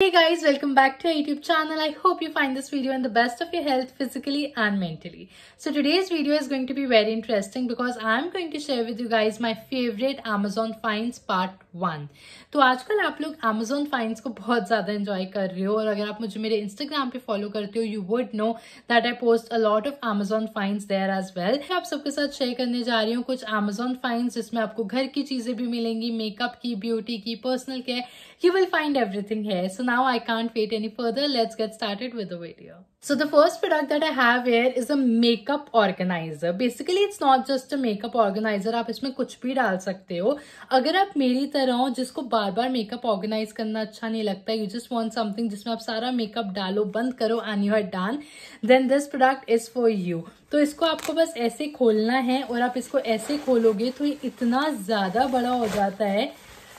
Hey guys, welcome back to our YouTube channel. I hope you find this video in the best of your health physically and mentally. So today's video is going to be very interesting because I'm going to share with you guys my favorite Amazon finds part one तो आजकल आप लोग Amazon finds को बहुत ज़्यादा enjoy कर रहे हो और अगर आप मुझे मेरे Instagram पे follow करते हो you would know that I post a lot of Amazon finds there as well. मैं आप सबके साथ share करने जा रही हूँ कुछ Amazon finds जिसमें आपको घर की चीज़ें भी मिलेंगी मेकअप की ब्यूटी की personal care you will find everything है so now I can't wait any further. Let's get started with the video. So the first product that I have here is a makeup organizer. Basically it's not just a makeup organizer. आप इसमें कुछ भी डाल सकते हो अगर आप मेरी तरह हो जिसको बार बार मेकअप ऑर्गेनाइज करना अच्छा नहीं लगता यू जस्ट वॉन्ट समथिंग जिसमें आप सारा मेकअप डालो बंद करो and you are done then this product is for you तो इसको आपको बस ऐसे खोलना है और आप इसको ऐसे खोलोगे तो ये इतना ज़्यादा बड़ा हो जाता है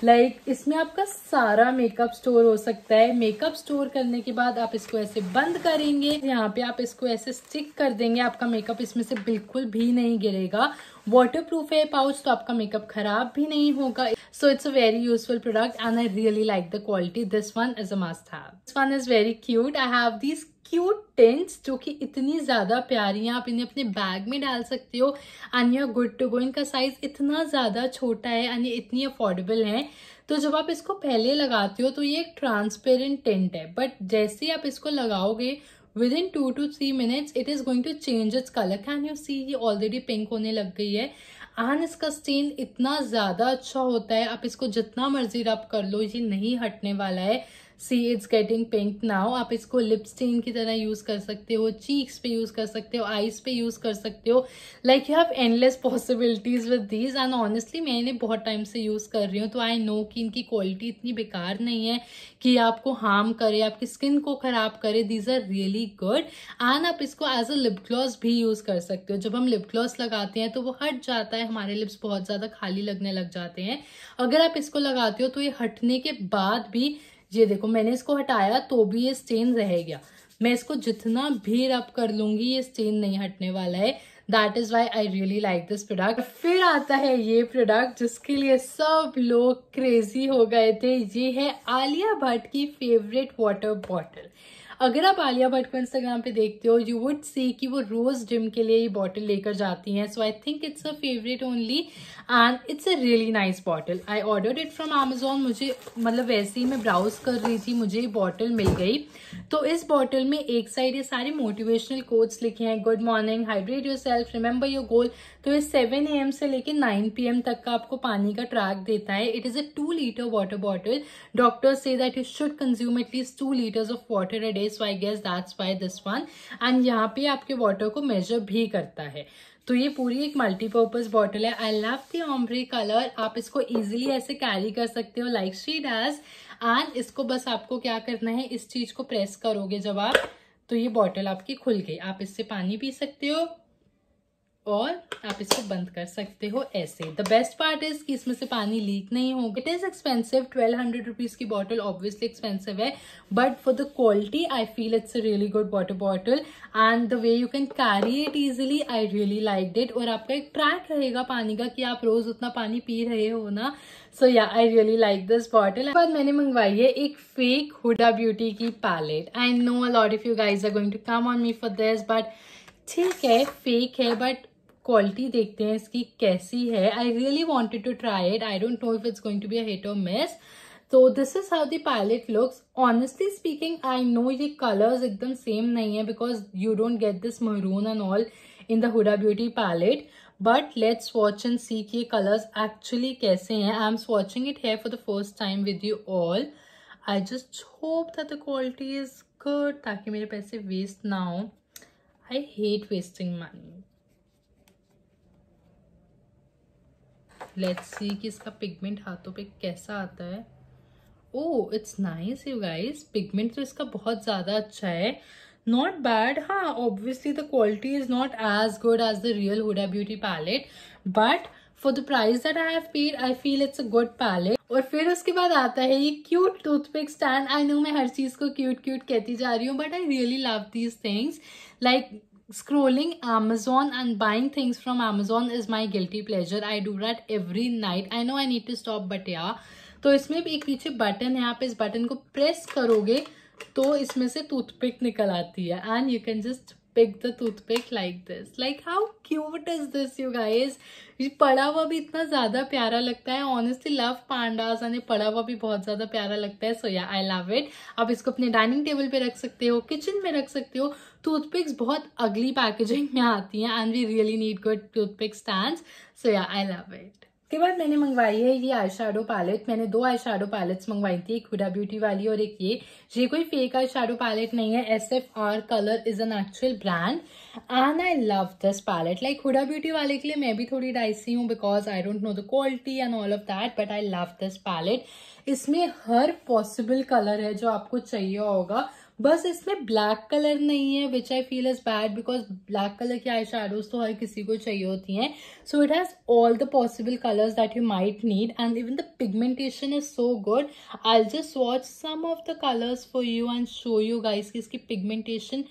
लाइक like, इसमें आपका सारा मेकअप स्टोर हो सकता है मेकअप स्टोर करने के बाद आप इसको ऐसे बंद करेंगे यहाँ पे आप इसको ऐसे स्टिक कर देंगे आपका मेकअप इसमें से बिल्कुल भी नहीं गिरेगा वाटर प्रूफ है पाउच तो आपका मेकअप खराब भी नहीं होगा so it's a very useful product and I really like the quality this one is a must have this one is very cute I have this cute tints जो कि इतनी ज़्यादा प्यारी हैं आप इन्हें अपने बैग में डाल सकते हो and you good to go इनका साइज़ इतना ज़्यादा छोटा है एंड ये इतनी अफोर्डेबल है तो जब आप इसको पहले लगाते हो तो ये एक ट्रांसपेरेंट टेंट है बट जैसे आप इसको लगाओगे within two to three minutes it is going to change its color can you see ये already pink होने लग गई है एंड इसका स्टेन इतना ज़्यादा अच्छा होता है आप इसको जितना मर्जी रब कर लो ये नहीं हटने वाला है see it's getting pink now आप इसको लिप स्टेन की तरह यूज़ कर सकते हो चीक्स पे यूज़ कर सकते हो आईज पे यूज़ कर सकते हो like you have endless possibilities with these and honestly मैं इन्हें बहुत टाइम से यूज़ कर रही हूँ तो आई नो कि इनकी क्वालिटी इतनी बेकार नहीं है कि आपको हार्म करे आपकी स्किन को ख़राब करे these are really good and आप इसको एज अ लिप ग्लॉस भी यूज़ कर सकते हो जब हम लिप ग्लॉस लगाते हैं तो वो हट जाता है हमारे लिप्स बहुत ज़्यादा खाली लगने लग जाते हैं अगर आप इसको लगाते हो तो ये हटने के बाद भी ये देखो मैंने इसको हटाया तो भी ये स्टेन रह गया मैं इसको जितना भी रब कर लूंगी ये स्टेन नहीं हटने वाला है that is why I really like this product फिर आता है ये प्रोडक्ट जिसके लिए सब लोग क्रेजी हो गए थे ये है आलिया भट्ट की फेवरेट वाटर बॉटल अगर आप आलिया भट्ट को इंस्टाग्राम पे देखते हो यू वुड सी कि वो रोज़ जिम के लिए ये बॉटल लेकर जाती हैं so I think it's a favourite only and it's a really nice bottle I order it from Amazon मुझे मतलब वैसे ही मैं ब्राउज कर रही थी मुझे ये बॉटल मिल गई तो इस बॉटल में एक साइड ये सारे मोटिवेशनल कोड्स लिखे हैं good morning hydrate yourself remember your goal तो ये सेवन ए से लेकर नाइन पी तक का आपको पानी का ट्रैक देता है it is a two litre water bottle doctor से that you should consume at least two litres of water a day है so I guess that's why this one and यहाँ पे आपके वाटर को मेजर भी करता है तो ये पूरी एक मल्टीपर्पज बॉटल है I love the ombre colour आप इसको इजिली ऐसे कैरी कर सकते हो लाइक शी डज एंड इसको बस आपको क्या करना है इस चीज को प्रेस करोगे जब आप तो ये बॉटल आपकी खुल गई आप इससे पानी पी सकते हो और आप इसको बंद कर सकते हो ऐसे द बेस्ट पार्ट इज कि इसमें से पानी लीक नहीं होगा it is expensive twelve hundred rupees की बॉटल ऑब्वियसली एक्सपेंसिव है but for the quality I feel it's a really good water bottle and the way you can carry it easily I really like it और आपका एक track रहेगा पानी का कि आप रोज उतना पानी पी रहे हो ना so yeah I really like this bottle बाद मैंने मंगवाई है एक फेक हुडा ब्यूटी की palette I know a lot if you guys are going to come on me for this but ठीक है फेक है बट क्वालिटी देखते हैं इसकी कैसी है I really wanted to try it I don't know if it's going to be hit hit और miss तो this is how the palette looks honestly speaking I know ये कलर्स एकदम सेम नहीं है because you don't get this maroon and all in the Huda Beauty palette but let's watch and see कि ये colours actually कैसे हैं I am watching it here for the first time with you all I just hope that the quality is good ताकि मेरे पैसे waste ना हो I hate wasting money let's see कि इसका पिगमेंट हाथों पे कैसा आता है oh it's nice you guys pigment तो इसका बहुत ज़्यादा अच्छा है नॉट बैड हाँ obviously the quality is not as good as the real Huda Beauty palette but for the price that I have paid I feel it's a good palette और फिर उसके बाद आता है ये cute toothpick stand I know मैं हर चीज़ को क्यूट क्यूट कहती जा रही हूँ but I really love these things like scrolling amazon and buying things from amazon is my guilty pleasure i do that every night i know i need to stop but yeah तो इसमें भी एक पीछे button है आप इस button को press करोगे तो इसमें से टूथपिक निकल आती है and you can just pick the toothpick like this like how cute is this you guys पड़ा हुआ भी इतना ज़्यादा प्यारा लगता है ऑनेस्टली लव पांडाज यानी पड़ा हुआ भी बहुत ज़्यादा प्यारा लगता है सो या आई लव इट आप इसको अपने डाइनिंग टेबल पे रख सकते हो किचन में रख सकते हो टूथपिक्स बहुत अगली पैकेजिंग में आती हैं and we really need good toothpick stand so yeah I love it उसके बाद मैंने मंगवाई है ये आई शेडो पैलेट मैंने दो आई शेडो पैलेट्स मंगवाई थी एक हुडा ब्यूटी वाली और एक ये ये कोई फेक आई शेडो पैलेट नहीं है S F R colour is an actual brand and I love this palette like Huda Beauty वाले के लिए मैं भी थोड़ी डाइसी हूँ because I don't know the quality and all of that but I love this palette इसमें हर possible colour है जो आपको चाहिए होगा बस इसमें ब्लैक कलर नहीं है which I feel is bad because black colour की आई शेडोज तो हर किसी को चाहिए होती हैं so it has all the possible colours that you might need and even the pigmentation is so good I just watch some of the colours for you and show you guys की इसकी pigmentation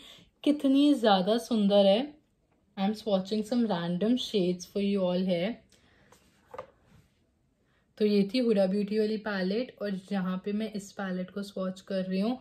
कितनी ज़्यादा सुंदर है I am watching some random shades for you all है तो ये थी हुडा ब्यूटी वाली पैलेट और यहाँ पे मैं इस पैलेट को स्वॉच कर रही हूँ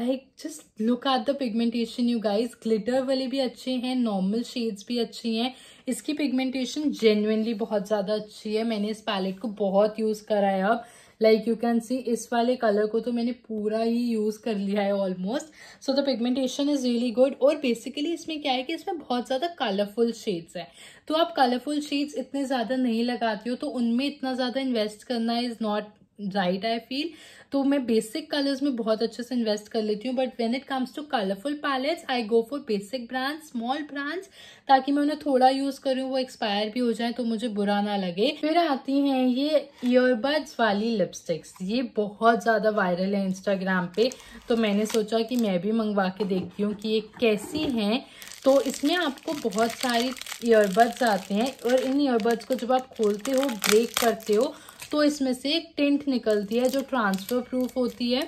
like just look at the pigmentation you guys glitter वाले भी अच्छे हैं नॉर्मल शेड्स भी अच्छे हैं इसकी पिगमेंटेशन जेन्यनली बहुत ज़्यादा अच्छी है मैंने इस पैलेट को बहुत यूज़ करा है अब लाइक यू कैन सी इस वाले कलर को तो मैंने पूरा ही यूज़ कर लिया है almost so the pigmentation is really good और बेसिकली इसमें क्या है कि इसमें बहुत ज़्यादा कलरफुल शेड्स हैं तो आप कलरफुल शेड्स इतने ज़्यादा नहीं लगाते हो तो उनमें इतना ज़्यादा इन्वेस्ट करना is not right I feel तो मैं बेसिक कलर्स में बहुत अच्छे से इन्वेस्ट कर लेती हूँ but when it comes to colourful palettes I go for basic brands small brands ताकि मैं उन्हें थोड़ा यूज़ करूँ वो एक्सपायर भी हो जाए तो मुझे बुरा ना लगे फिर आती हैं ये ईयरबड्स वाली लिपस्टिक्स ये बहुत ज़्यादा वायरल है इंस्टाग्राम पे तो मैंने सोचा कि मैं भी मंगवा के देखती हूँ कि ये कैसी हैं तो इसमें आपको बहुत सारी ईयरबड्स आते हैं और इन ईयरबड्स को जब आप खोलते हो ब्रेक करते हो तो इसमें से एक टेंट निकलती है जो ट्रांसफर प्रूफ होती है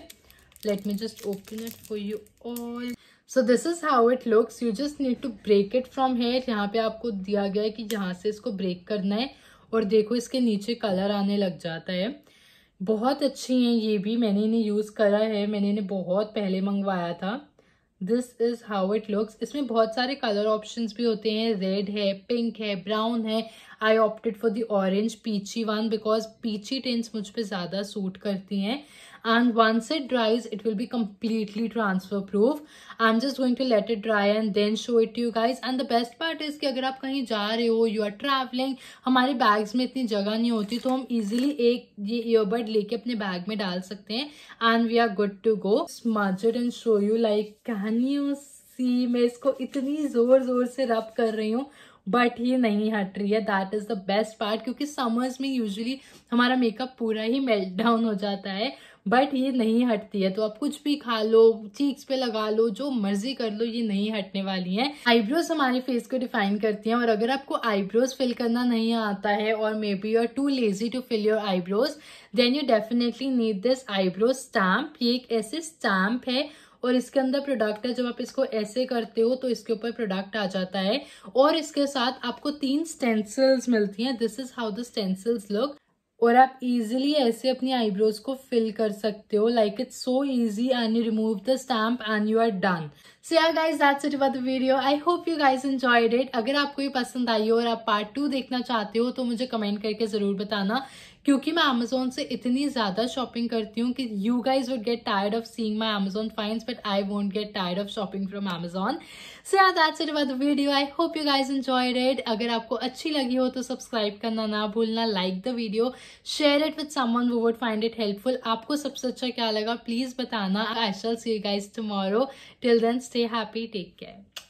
let me just open it for you all so this is how it looks you just need to break it from here यहाँ पे आपको दिया गया है कि यहाँ से इसको ब्रेक करना है और देखो इसके नीचे कलर आने लग जाता है बहुत अच्छी हैं ये भी मैंने इन्हें यूज़ करा है मैंने इन्हें बहुत पहले मंगवाया था this is how it looks इसमें बहुत सारे कलर ऑप्शन भी होते हैं रेड है पिंक है ब्राउन है I opted for the orange peachy one because peachy tints मुझ पर ज़्यादा सूट करती हैं and once it dries it will be completely transfer proof I am just going to let it dry and then show it you guys and the best part is कि अगर आप कहीं जा रहे हो यू आर ट्रैवलिंग हमारे bags में इतनी जगह नहीं होती तो हम इजिली एक ये ईयरबड लेके अपने बैग में डाल सकते हैं and we are good to go smudge it and show you like can you see मैं इसको इतनी जोर जोर से रब कर रही हूँ बट ये नहीं हट रही है that is the best part क्योंकि समर्स में यूजुअली हमारा मेकअप पूरा ही मेल्ट डाउन हो जाता है बट ये नहीं हटती है तो आप कुछ भी खा लो चीक्स पे लगा लो जो मर्जी कर लो ये नहीं हटने वाली है आईब्रोज हमारे फेस को डिफाइन करती हैं और अगर आपको आईब्रोज फिल करना नहीं आता है और maybe you are too lazy to fill your eyebrows then you definitely need this eyebrows stamp ये एक ऐसे स्टैम्प है और इसके अंदर प्रोडक्ट है जब आप इसको ऐसे करते हो तो इसके ऊपर प्रोडक्ट आ जाता है और इसके साथ आपको तीन स्टेंसिल्स मिलती हैं this is how the stencils look और आप इजीली ऐसे अपनी आईब्रोज को फिल कर सकते हो like it's so easy and you remove the stamp and you are done so यार guys that's it about the video I hope you guys enjoyed it अगर आपको ये पसंद आई हो और आप पार्ट टू देखना चाहते हो तो मुझे कमेंट करके ज़रूर बताना क्योंकि मैं अमेजोन से इतनी ज़्यादा शॉपिंग करती हूँ कि you guys would get tired of seeing my Amazon finds but I won't get tired of shopping from Amazon so यार that's it about the video I hope you guys enjoy it अगर आपको अच्छी लगी हो तो subscribe करना ना भूलना like the video share it with वो वुड फाइंड इट हेल्पफुल आपको सबसे अच्छा क्या लगा प्लीज़ बताना I shall see you guys tomorrow till then stay happy take care